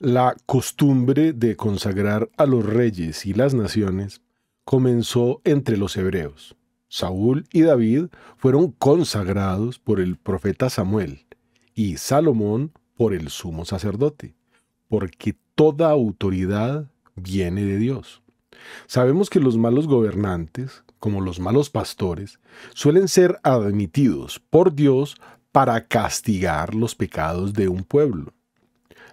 La costumbre de consagrar a los reyes y las naciones comenzó entre los hebreos. Saúl y David fueron consagrados por el profeta Samuel y Salomón por el sumo sacerdote, porque toda autoridad viene de Dios. Sabemos que los malos gobernantes, como los malos pastores, suelen ser admitidos por Dios para castigar los pecados de un pueblo.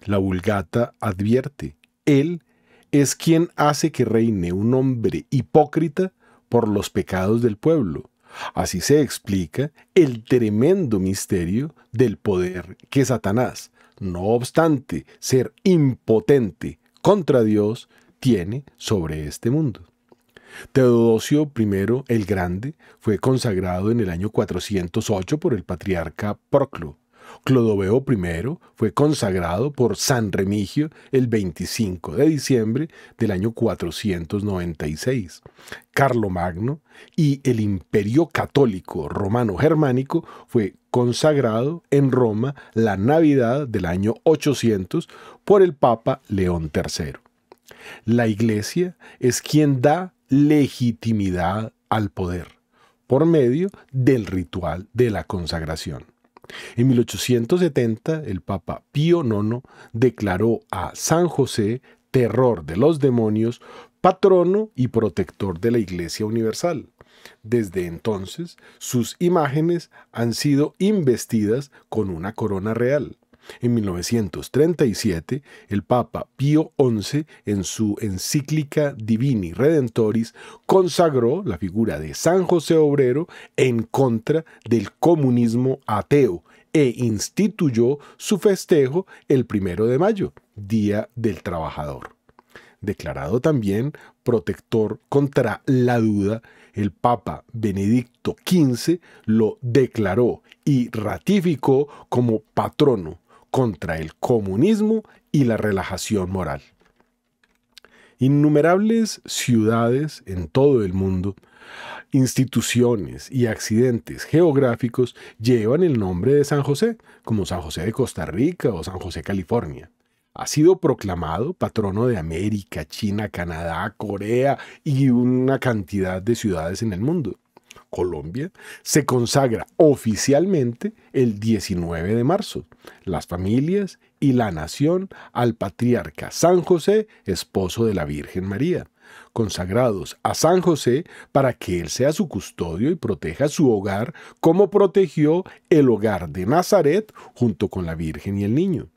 La Vulgata advierte, Él es quien hace que reine un hombre hipócrita por los pecados del pueblo. Así se explica el tremendo misterio del poder que Satanás, no obstante ser impotente contra Dios, tiene sobre este mundo. Teodosio I el Grande fue consagrado en el año 408 por el patriarca Proclo. Clodoveo I fue consagrado por San Remigio el 25 de diciembre del año 496. Carlomagno y el Imperio Católico Romano-Germánico fue consagrado en Roma la Navidad del año 800 por el Papa León III. La Iglesia es quien da legitimidad al poder por medio del ritual de la consagración. En 1870, el Papa Pío IX declaró a San José terror de los demonios, patrono y protector de la Iglesia Universal. Desde entonces, sus imágenes han sido investidas con una corona real. En 1937, el Papa Pío XI, en su encíclica Divini Redentoris, consagró la figura de San José Obrero en contra del comunismo ateo e instituyó su festejo el primero de mayo, Día del Trabajador. Declarado también protector contra la duda, el Papa Benedicto XV lo declaró y ratificó como patrono contra el comunismo y la relajación moral. Innumerables ciudades en todo el mundo, instituciones y accidentes geográficos llevan el nombre de San José, como San José de Costa Rica o San José, California. Ha sido proclamado patrono de América, China, Canadá, Corea y una cantidad de ciudades en el mundo. Colombia, se consagra oficialmente el 19 de marzo. Las familias y la nación al patriarca San José, esposo de la Virgen María, consagrados a San José para que él sea su custodio y proteja su hogar como protegió el hogar de Nazaret junto con la Virgen y el niño.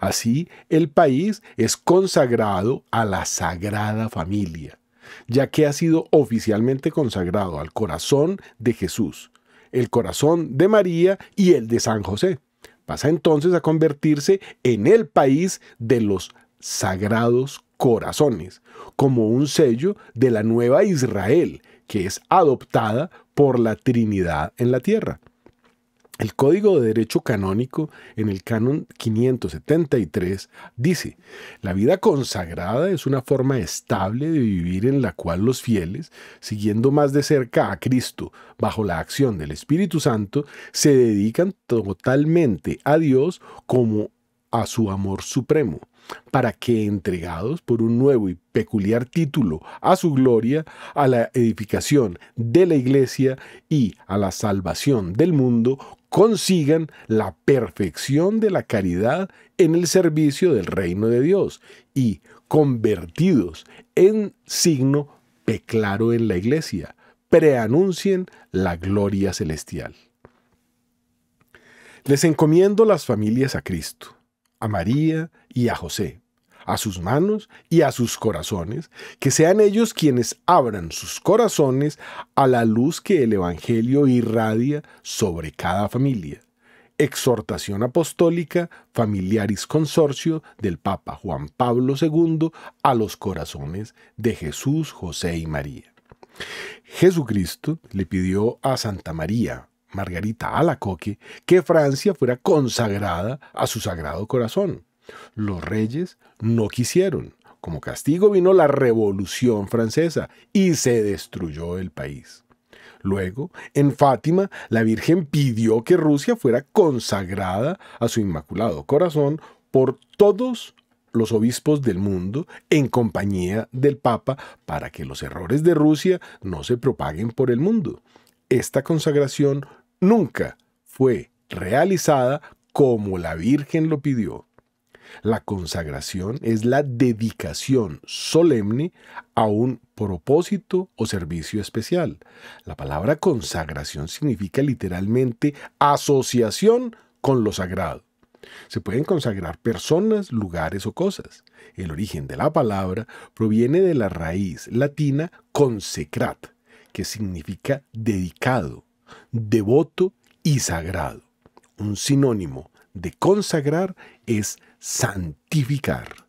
Así, el país es consagrado a la Sagrada Familia ya que ha sido oficialmente consagrado al corazón de Jesús, el corazón de María y el de San José. Pasa entonces a convertirse en el país de los sagrados corazones, como un sello de la nueva Israel, que es adoptada por la Trinidad en la tierra. El Código de Derecho Canónico, en el Canon 573, dice, la vida consagrada es una forma estable de vivir en la cual los fieles, siguiendo más de cerca a Cristo bajo la acción del Espíritu Santo, se dedican totalmente a Dios como a su amor supremo, para que entregados por un nuevo y peculiar título a su gloria, a la edificación de la iglesia y a la salvación del mundo, consigan la perfección de la caridad en el servicio del reino de Dios y convertidos en signo peclaro en la iglesia, preanuncien la gloria celestial. Les encomiendo las familias a Cristo, a María y a José, a sus manos y a sus corazones, que sean ellos quienes abran sus corazones a la luz que el Evangelio irradia sobre cada familia. Exhortación Apostólica Familiaris Consorcio del Papa Juan Pablo II a los corazones de Jesús, José y María. Jesucristo le pidió a Santa María, Margarita Alacoque, que Francia fuera consagrada a su Sagrado Corazón. Los reyes no quisieron. Como castigo vino la Revolución Francesa y se destruyó el país. Luego, en Fátima, la Virgen pidió que Rusia fuera consagrada a su Inmaculado Corazón por todos los obispos del mundo en compañía del Papa para que los errores de Rusia no se propaguen por el mundo. Esta consagración nunca fue realizada como la Virgen lo pidió. La consagración es la dedicación solemne a un propósito o servicio especial. La palabra consagración significa literalmente asociación con lo sagrado. Se pueden consagrar personas, lugares o cosas. El origen de la palabra proviene de la raíz latina consecrat, que significa dedicado, devoto y sagrado. Un sinónimo de consagrar es santificar.